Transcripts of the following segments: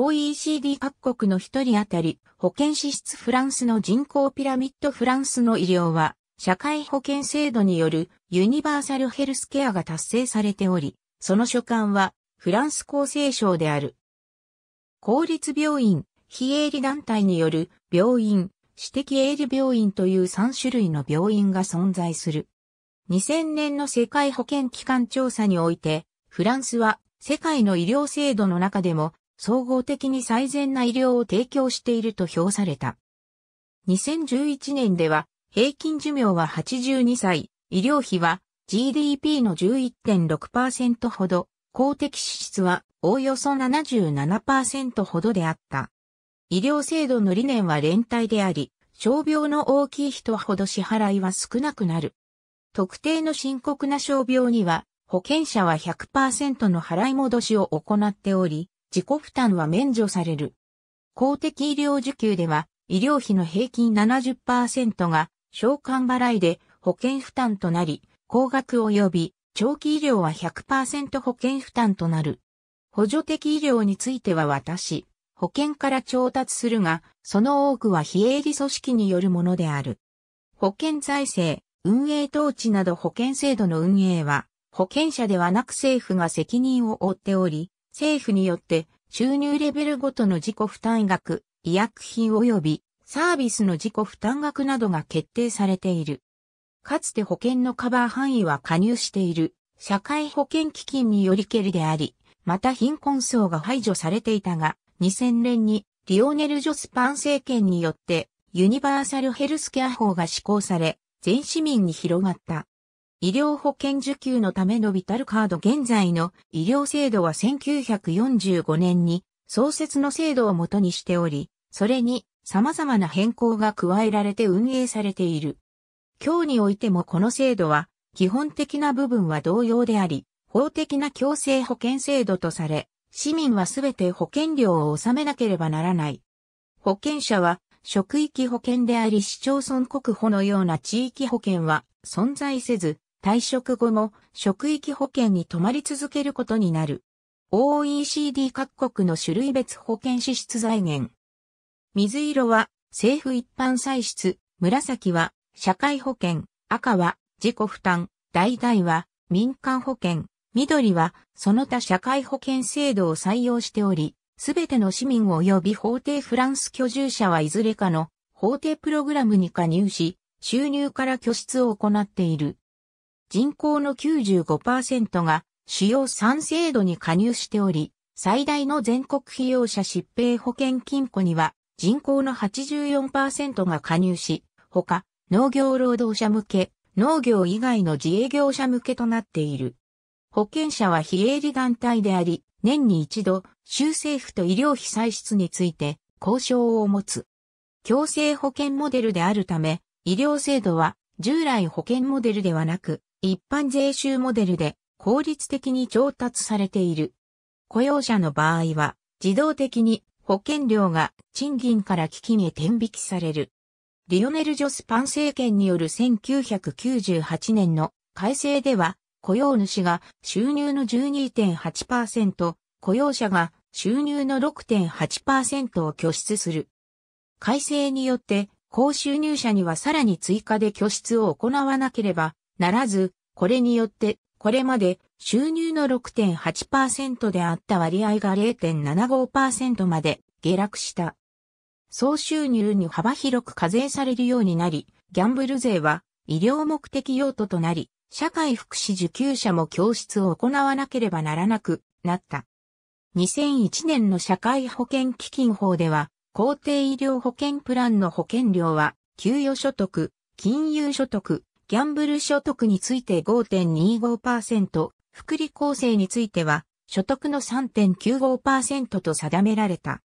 OECD 各国の一人当たり、保健支出フランスの人口ピラミッドフランスの医療は、社会保険制度によるユニバーサルヘルスケアが達成されており、その所管はフランス厚生省である。公立病院、非営利団体による病院、私的営利病院という3種類の病院が存在する。2000年の世界保健機関調査において、フランスは世界の医療制度の中でも総合的に最善な医療を提供していると評された。2011年では平均寿命は82歳、医療費は GDP の11.6%ほど、公的支出はおおよそ77%ほどであった。医療制度の理念は連帯であり、傷病の大きい人ほど支払いは少なくなる。特定の深刻な傷病には、保険者は100%の払い戻しを行っており、自己負担は免除される。公的医療受給では、医療費の平均70%が、償還払いで保険負担となり、高額及び長期医療は100%保険負担となる。補助的医療については私、保険から調達するが、その多くは非営利組織によるものである。保険財政、運営統治など保険制度の運営は、保険者ではなく政府が責任を負っており、政府によって収入レベルごとの自己負担額、医薬品及びサービスの自己負担額などが決定されている。かつて保険のカバー範囲は加入している社会保険基金によりけりであり、また貧困層が排除されていたが、2000年にリオネル・ジョスパン政権によってユニバーサルヘルスケア法が施行され、全市民に広がった。医療保険受給のためのビタルカード現在の医療制度は1945年に創設の制度をもとにしており、それに様々な変更が加えられて運営されている。今日においてもこの制度は基本的な部分は同様であり、法的な強制保険制度とされ、市民はすべて保険料を納めなければならない。保険者は職域保険であり市町村国保のような地域保険は存在せず、退職後も職域保険に泊まり続けることになる。OECD 各国の種類別保険支出財源。水色は政府一般歳出、紫は社会保険、赤は自己負担、橙は民間保険、緑はその他社会保険制度を採用しており、すべての市民及び法定フランス居住者はいずれかの法定プログラムに加入し、収入から拠出を行っている。人口の95%が主要3制度に加入しており、最大の全国費用者疾病保険金庫には人口の84%が加入し、他、農業労働者向け、農業以外の自営業者向けとなっている。保険者は非営利団体であり、年に一度、州政府と医療費歳出について交渉を持つ。強制保険モデルであるため、医療制度は従来保険モデルではなく、一般税収モデルで効率的に調達されている。雇用者の場合は、自動的に保険料が賃金から基金へ転引きされる。リオネル・ジョスパン政権による1998年の改正では、雇用主が収入の12.8%、雇用者が収入の6.8%を拠出する。改正によって、高収入者にはさらに追加で拠出を行わなければならず、これによって、これまで収入の6.8%であった割合が0.75%まで下落した。総収入に幅広く課税されるようになり、ギャンブル税は医療目的用途となり、社会福祉受給者も教室を行わなければならなくなった。2001年の社会保険基金法では、公定医療保険プランの保険料は、給与所得、金融所得、ギャンブル所得について5.25%、福利厚生については、所得の3.95%と定められた。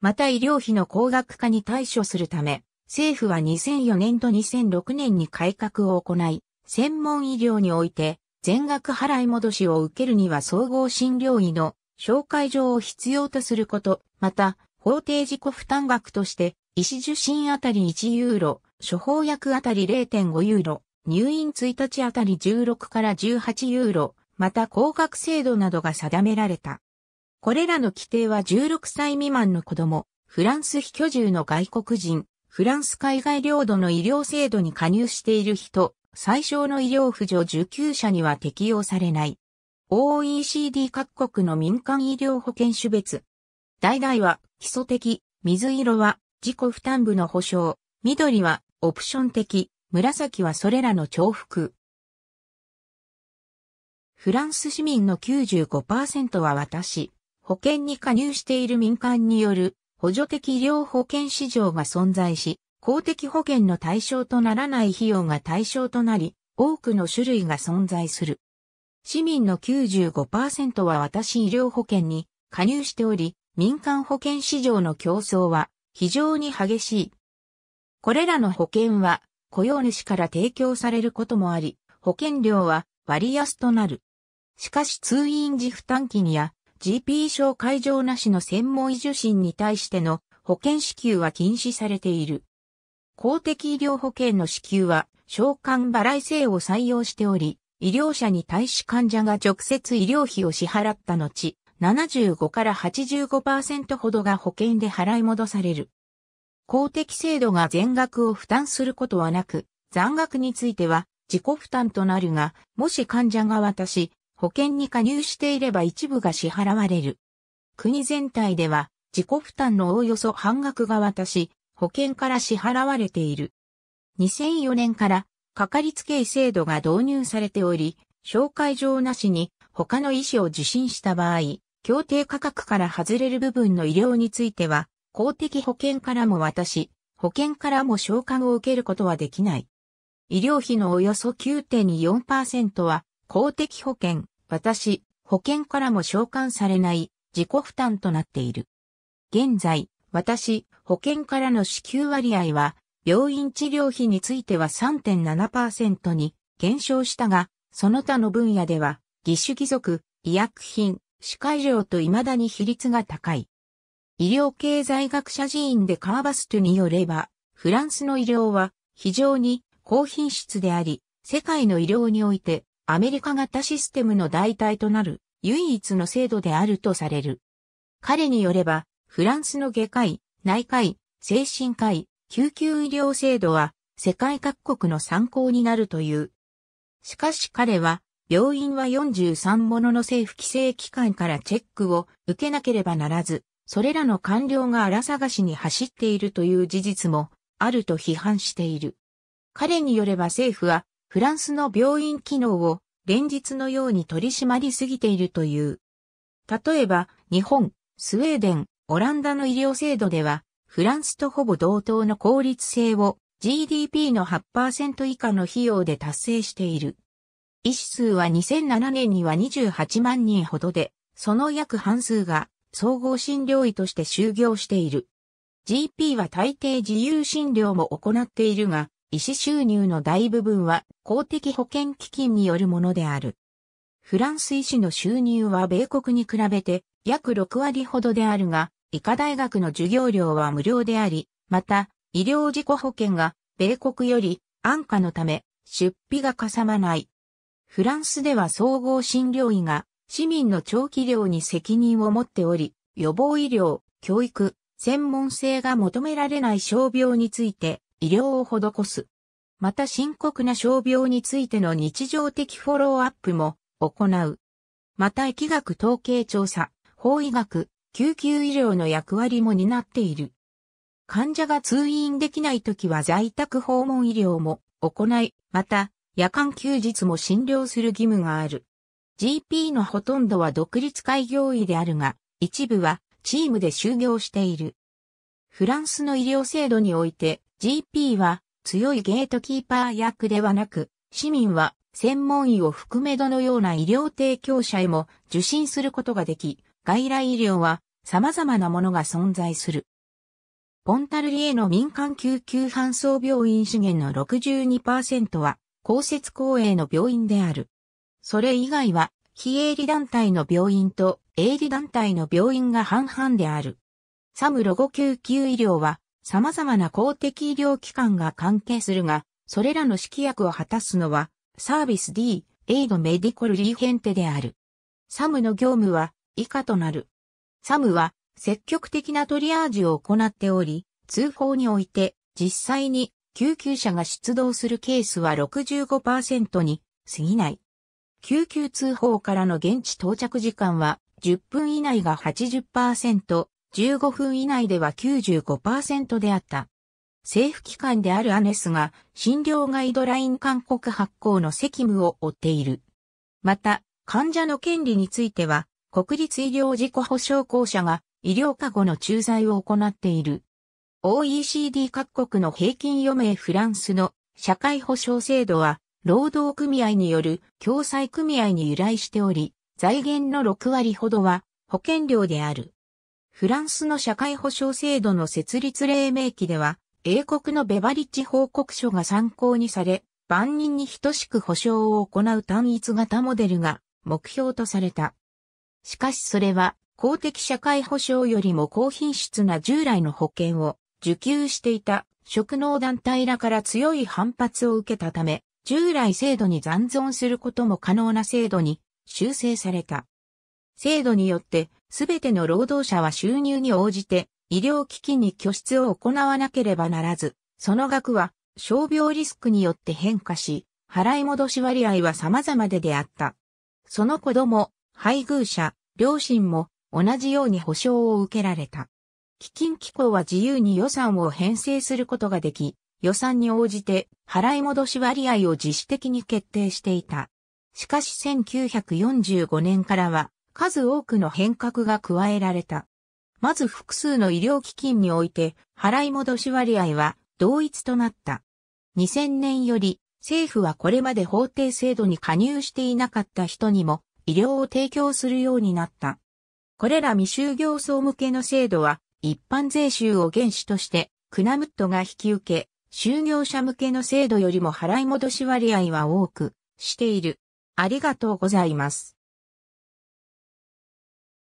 また医療費の高額化に対処するため、政府は2004年と2006年に改革を行い、専門医療において、全額払い戻しを受けるには総合診療医の紹介状を必要とすること、また、法定自己負担額として、医師受診あたり1ユーロ、処方薬あたり0.5ユーロ、入院1日あたり16から18ユーロ、また高額制度などが定められた。これらの規定は16歳未満の子供、フランス非居住の外国人、フランス海外領土の医療制度に加入している人、最小の医療扶助受給者には適用されない。OECD 各国の民間医療保険種別。代々は基礎的、水色は自己負担部の保障、緑はオプション的、紫はそれらの重複。フランス市民の95%は私、保険に加入している民間による補助的医療保険市場が存在し、公的保険の対象とならない費用が対象となり、多くの種類が存在する。市民の95%は私医療保険に加入しており、民間保険市場の競争は非常に激しい。これらの保険は雇用主から提供されることもあり、保険料は割安となる。しかし通院時負担金や GP 症会場なしの専門医受診に対しての保険支給は禁止されている。公的医療保険の支給は、償還払い制を採用しており、医療者に対し患者が直接医療費を支払った後、75から85%ほどが保険で払い戻される。公的制度が全額を負担することはなく、残額については自己負担となるが、もし患者が渡し、保険に加入していれば一部が支払われる。国全体では、自己負担のおおよそ半額が渡し、保険から支払われている。2004年から、かかりつけ医制度が導入されており、紹介状なしに他の医師を受診した場合、協定価格から外れる部分の医療については、公的保険からも私、保険からも召喚を受けることはできない。医療費のおよそ9.4%は公的保険、私、保険からも召喚されない自己負担となっている。現在、私、保険からの支給割合は、病院治療費については3.7%に減少したが、その他の分野では、義手義足、医薬品、歯科医療と未だに比率が高い。医療経済学者寺院でカーバストによれば、フランスの医療は非常に高品質であり、世界の医療においてアメリカ型システムの代替となる唯一の制度であるとされる。彼によれば、フランスの外科医、内科医、精神科医、救急医療制度は世界各国の参考になるという。しかし彼は、病院は43ものの政府規制機関からチェックを受けなければならず、それらの官僚が荒探しに走っているという事実もあると批判している。彼によれば政府はフランスの病院機能を連日のように取り締まりすぎているという。例えば日本、スウェーデン、オランダの医療制度ではフランスとほぼ同等の効率性を GDP の8%以下の費用で達成している。医師数は2007年には28万人ほどで、その約半数が総合診療医として就業している。GP は大抵自由診療も行っているが、医師収入の大部分は公的保険基金によるものである。フランス医師の収入は米国に比べて約6割ほどであるが、医科大学の授業料は無料であり、また、医療自己保険が米国より安価のため出費がかさまない。フランスでは総合診療医が市民の長期療に責任を持っており、予防医療、教育、専門性が求められない傷病について医療を施す。また深刻な傷病についての日常的フォローアップも行う。また疫学統計調査、法医学、救急医療の役割も担っている。患者が通院できないときは在宅訪問医療も行い、また夜間休日も診療する義務がある。GP のほとんどは独立開業医であるが、一部はチームで就業している。フランスの医療制度において GP は強いゲートキーパー役ではなく、市民は専門医を含めどのような医療提供者へも受診することができ、外来医療は様々なものが存在する。ポンタルリエの民間救急搬送病院資源の62%は公設公営の病院である。それ以外は、非営利団体の病院と営利団体の病院が半々である。サムロゴ救急医療は、様々な公的医療機関が関係するが、それらの指揮役を果たすのは、サービス D、エイドメディコルリーヘンテである。サムの業務は、以下となる。サムは、積極的なトリアージを行っており、通報において、実際に救急車が出動するケースは65%に過ぎない。救急通報からの現地到着時間は10分以内が80%、15分以内では95%であった。政府機関であるアネスが診療ガイドライン勧告発行の責務を負っている。また、患者の権利については、国立医療事故保障公社が医療過護の駐在を行っている。OECD 各国の平均余命フランスの社会保障制度は労働組合による共済組合に由来しており、財源の6割ほどは保険料である。フランスの社会保障制度の設立黎明期では、英国のベバリッジ報告書が参考にされ、万人に等しく保障を行う単一型モデルが目標とされた。しかしそれは公的社会保障よりも高品質な従来の保険を受給していた職能団体らから強い反発を受けたため、従来制度に残存することも可能な制度に修正された。制度によって、すべての労働者は収入に応じて医療機器に拠出を行わなければならず、その額は傷病リスクによって変化し、払い戻し割合は様々でであった。その子供、配偶者、両親も同じように保障を受けられた。基金機構は自由に予算を編成することができ、予算に応じて払い戻し割合を自主的に決定していた。しかし1945年からは数多くの変革が加えられた。まず複数の医療基金において払い戻し割合は同一となった。2000年より政府はこれまで法定制度に加入していなかった人にも医療を提供するようになった。これら未就業層向けの制度は一般税収を原資としてクナムットが引き受け、就業者向けの制度よりも払い戻し割合は多くしている。ありがとうございます。